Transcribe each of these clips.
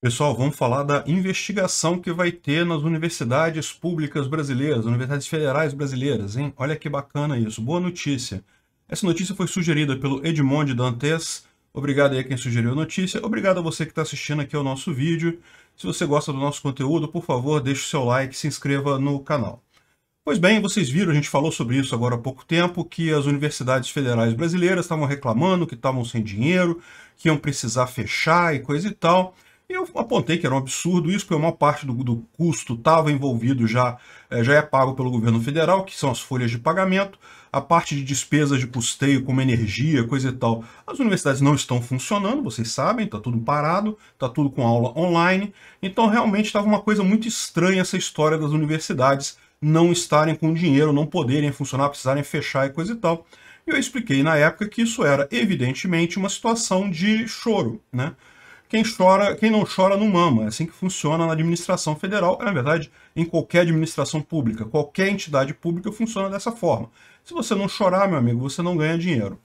Pessoal, vamos falar da investigação que vai ter nas universidades públicas brasileiras, universidades federais brasileiras, hein? Olha que bacana isso, boa notícia. Essa notícia foi sugerida pelo Edmond Dantes. Obrigado aí a quem sugeriu a notícia. Obrigado a você que está assistindo aqui ao nosso vídeo. Se você gosta do nosso conteúdo, por favor, deixe o seu like e se inscreva no canal. Pois bem, vocês viram, a gente falou sobre isso agora há pouco tempo, que as universidades federais brasileiras estavam reclamando que estavam sem dinheiro, que iam precisar fechar e coisa e tal. Eu apontei que era um absurdo isso, porque a maior parte do, do custo estava envolvido já, é, já é pago pelo governo federal, que são as folhas de pagamento, a parte de despesas de custeio, como energia, coisa e tal. As universidades não estão funcionando, vocês sabem, está tudo parado, está tudo com aula online. Então, realmente estava uma coisa muito estranha essa história das universidades não estarem com dinheiro, não poderem funcionar, precisarem fechar e coisa e tal. Eu expliquei na época que isso era, evidentemente, uma situação de choro, né? quem chora, quem não chora não mama. É assim que funciona na administração federal, na é verdade, em qualquer administração pública, qualquer entidade pública funciona dessa forma. Se você não chorar, meu amigo, você não ganha dinheiro.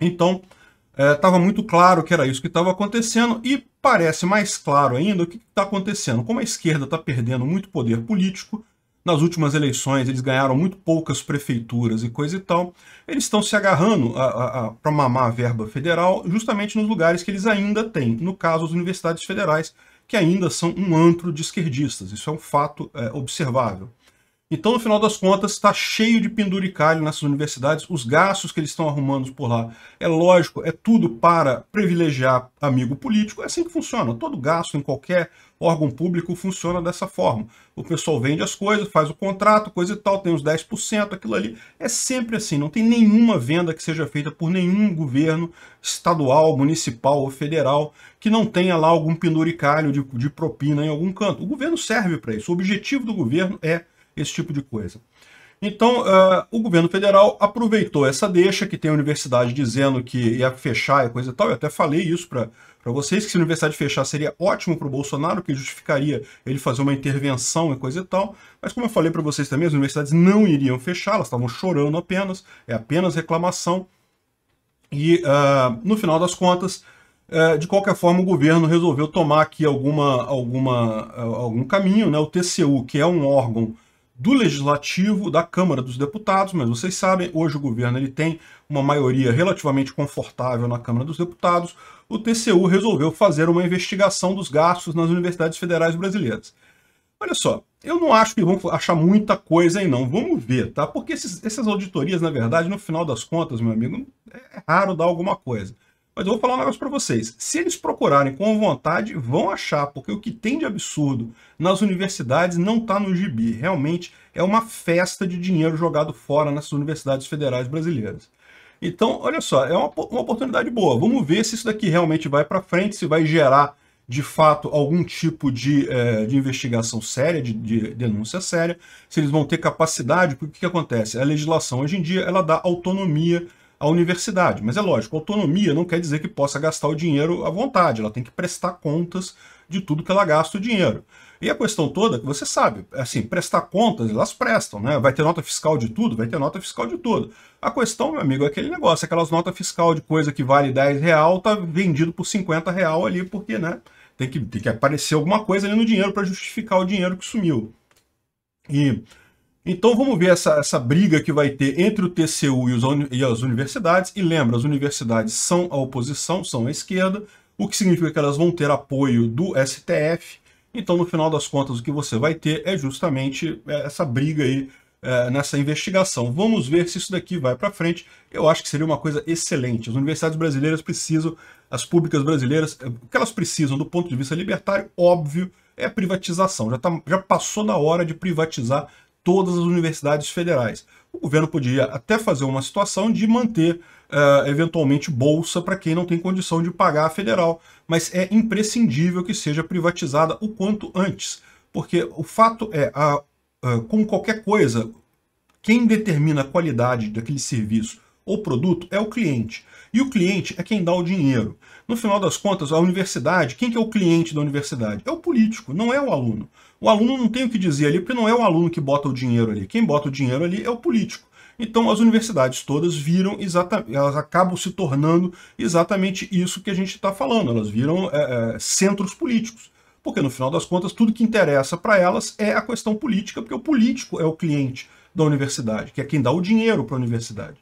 Então, estava é, muito claro que era isso que estava acontecendo e parece mais claro ainda o que está acontecendo. Como a esquerda está perdendo muito poder político, nas últimas eleições eles ganharam muito poucas prefeituras e coisa e tal, eles estão se agarrando para mamar a verba federal justamente nos lugares que eles ainda têm, no caso as universidades federais, que ainda são um antro de esquerdistas, isso é um fato é, observável. Então, no final das contas, está cheio de penduricalho nessas universidades, os gastos que eles estão arrumando por lá. É lógico, é tudo para privilegiar amigo político, é assim que funciona. Todo gasto em qualquer órgão público funciona dessa forma. O pessoal vende as coisas, faz o contrato, coisa e tal, tem uns 10%, aquilo ali. É sempre assim, não tem nenhuma venda que seja feita por nenhum governo estadual, municipal ou federal que não tenha lá algum penduricalho de, de propina em algum canto. O governo serve para isso. O objetivo do governo é esse tipo de coisa. Então, uh, o governo federal aproveitou essa deixa que tem a universidade dizendo que ia fechar e coisa e tal. Eu até falei isso para vocês, que se a universidade fechar seria ótimo para o Bolsonaro, que justificaria ele fazer uma intervenção e coisa e tal. Mas como eu falei para vocês também, as universidades não iriam fechar, elas estavam chorando apenas, é apenas reclamação. E, uh, no final das contas, eh, de qualquer forma, o governo resolveu tomar aqui alguma, alguma, algum caminho. Né? O TCU, que é um órgão do legislativo, da Câmara dos Deputados, mas vocês sabem, hoje o governo ele tem uma maioria relativamente confortável na Câmara dos Deputados, o TCU resolveu fazer uma investigação dos gastos nas universidades federais brasileiras. Olha só, eu não acho que vão achar muita coisa aí não, vamos ver, tá? Porque esses, essas auditorias, na verdade, no final das contas, meu amigo, é raro dar alguma coisa. Mas eu vou falar um negócio para vocês. Se eles procurarem com vontade, vão achar, porque o que tem de absurdo nas universidades não está no gibi. Realmente é uma festa de dinheiro jogado fora nessas universidades federais brasileiras. Então, olha só, é uma, uma oportunidade boa. Vamos ver se isso daqui realmente vai para frente, se vai gerar de fato algum tipo de, é, de investigação séria, de, de, denúncia séria, se eles vão ter capacidade, porque o que acontece? A legislação hoje em dia ela dá autonomia à universidade. Mas é lógico, autonomia não quer dizer que possa gastar o dinheiro à vontade, ela tem que prestar contas de tudo que ela gasta o dinheiro. E a questão toda, é que você sabe, assim, prestar contas, elas prestam, né? Vai ter nota fiscal de tudo? Vai ter nota fiscal de tudo. A questão, meu amigo, é aquele negócio, aquelas notas fiscal de coisa que vale 10 real, tá vendido por 50 real ali, porque, né, tem que, tem que aparecer alguma coisa ali no dinheiro para justificar o dinheiro que sumiu. E então vamos ver essa, essa briga que vai ter entre o TCU e, os, e as universidades. E lembra, as universidades são a oposição, são a esquerda, o que significa que elas vão ter apoio do STF. Então, no final das contas, o que você vai ter é justamente é, essa briga aí é, nessa investigação. Vamos ver se isso daqui vai para frente. Eu acho que seria uma coisa excelente. As universidades brasileiras precisam, as públicas brasileiras, é, o que elas precisam do ponto de vista libertário, óbvio, é privatização. Já, tá, já passou da hora de privatizar todas as universidades federais. O governo podia até fazer uma situação de manter, uh, eventualmente, bolsa para quem não tem condição de pagar a federal, mas é imprescindível que seja privatizada o quanto antes, porque o fato é, a, a, como qualquer coisa, quem determina a qualidade daquele serviço o produto é o cliente. E o cliente é quem dá o dinheiro. No final das contas, a universidade, quem que é o cliente da universidade? É o político, não é o aluno. O aluno não tem o que dizer ali, porque não é o aluno que bota o dinheiro ali. Quem bota o dinheiro ali é o político. Então as universidades todas viram exatamente, elas acabam se tornando exatamente isso que a gente está falando. Elas viram é, é, centros políticos. Porque no final das contas, tudo que interessa para elas é a questão política, porque o político é o cliente da universidade, que é quem dá o dinheiro para a universidade.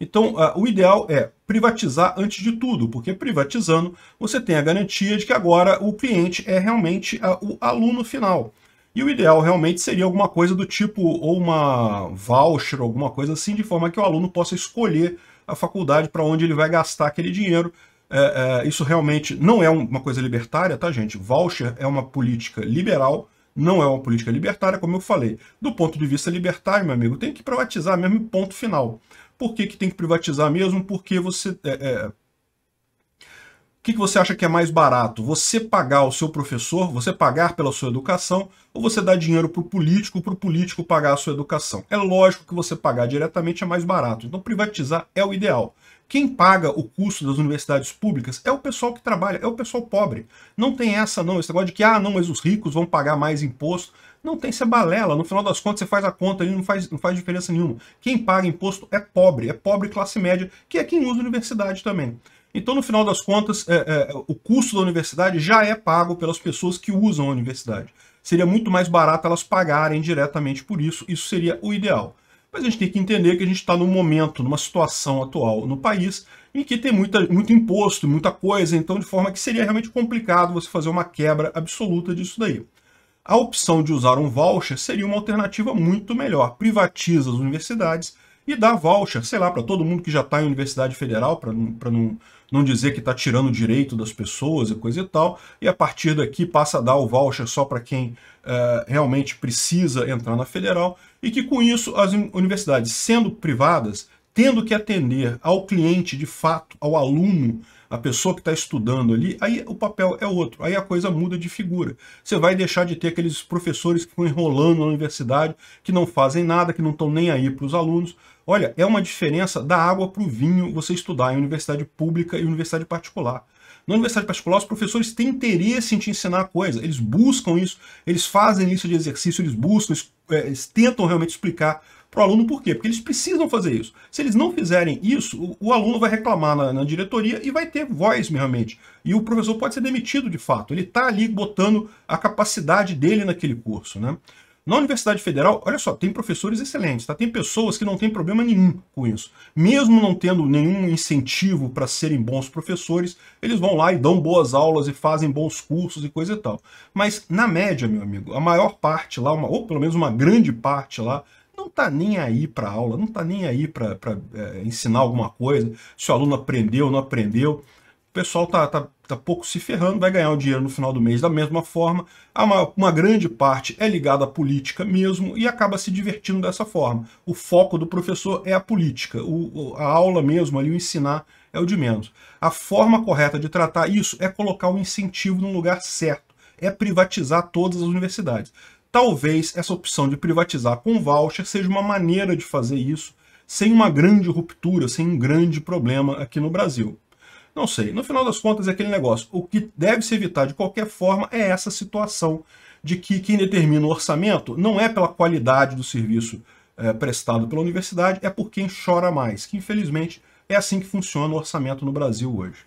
Então, ah, o ideal é privatizar antes de tudo, porque privatizando você tem a garantia de que agora o cliente é realmente ah, o aluno final. E o ideal realmente seria alguma coisa do tipo, ou uma voucher, alguma coisa assim, de forma que o aluno possa escolher a faculdade para onde ele vai gastar aquele dinheiro. É, é, isso realmente não é uma coisa libertária, tá, gente? Voucher é uma política liberal, não é uma política libertária, como eu falei. Do ponto de vista libertário, meu amigo, tem que privatizar mesmo ponto final. Por que, que tem que privatizar mesmo? Porque você... É, é, o que, que você acha que é mais barato? Você pagar o seu professor, você pagar pela sua educação, ou você dar dinheiro para o político, para o político pagar a sua educação? É lógico que você pagar diretamente é mais barato. Então privatizar é o ideal. Quem paga o custo das universidades públicas é o pessoal que trabalha, é o pessoal pobre. Não tem essa não, esse negócio de que, ah, não, mas os ricos vão pagar mais imposto. Não tem essa é balela. No final das contas, você faz a conta e não faz, não faz diferença nenhuma. Quem paga imposto é pobre, é pobre classe média, que é quem usa a universidade também. Então, no final das contas, é, é, o custo da universidade já é pago pelas pessoas que usam a universidade. Seria muito mais barato elas pagarem diretamente por isso, isso seria o ideal. Mas a gente tem que entender que a gente está num momento, numa situação atual no país, em que tem muita, muito imposto, muita coisa, então de forma que seria realmente complicado você fazer uma quebra absoluta disso daí. A opção de usar um voucher seria uma alternativa muito melhor. Privatiza as universidades e dá voucher, sei lá, para todo mundo que já está em universidade federal, para não, não dizer que está tirando o direito das pessoas e coisa e tal, e a partir daqui passa a dar o voucher só para quem uh, realmente precisa entrar na federal, e que com isso as universidades, sendo privadas, tendo que atender ao cliente de fato, ao aluno a pessoa que está estudando ali, aí o papel é outro, aí a coisa muda de figura. Você vai deixar de ter aqueles professores que ficam enrolando na universidade, que não fazem nada, que não estão nem aí para os alunos. Olha, é uma diferença da água para o vinho você estudar em universidade pública e universidade particular. Na universidade particular, os professores têm interesse em te ensinar a coisa, eles buscam isso, eles fazem isso de exercício, eles buscam, eles, é, eles tentam realmente explicar para o aluno, por quê? Porque eles precisam fazer isso. Se eles não fizerem isso, o, o aluno vai reclamar na, na, diretoria e vai ter voz realmente. E o professor pode ser demitido de fato. Ele está ali botando a capacidade dele naquele curso. Né? Na Universidade Federal, olha só, tem professores excelentes, tá? tem pessoas que não têm problema nenhum com isso. Mesmo não tendo nenhum incentivo para serem bons professores, eles vão lá e dão boas aulas e fazem bons cursos e coisa e tal. Mas, na média, meu amigo, a maior parte lá, uma, ou pelo menos uma grande parte lá, não está nem aí para aula, não está nem aí para é, ensinar alguma coisa, se o aluno aprendeu ou não aprendeu. O pessoal está tá, tá pouco se ferrando, vai ganhar o dinheiro no final do mês da mesma forma. Uma, uma grande parte é ligada à política mesmo e acaba se divertindo dessa forma. O foco do professor é a política, o, a aula mesmo, ali, o ensinar é o de menos. A forma correta de tratar isso é colocar o incentivo no lugar certo, é privatizar todas as universidades. Talvez essa opção de privatizar com voucher seja uma maneira de fazer isso sem uma grande ruptura, sem um grande problema aqui no Brasil. Não sei, no final das contas é aquele negócio. O que deve se evitar de qualquer forma é essa situação de que quem determina o orçamento não é pela qualidade do serviço é, prestado pela universidade, é por quem chora mais, que infelizmente é assim que funciona o orçamento no Brasil hoje.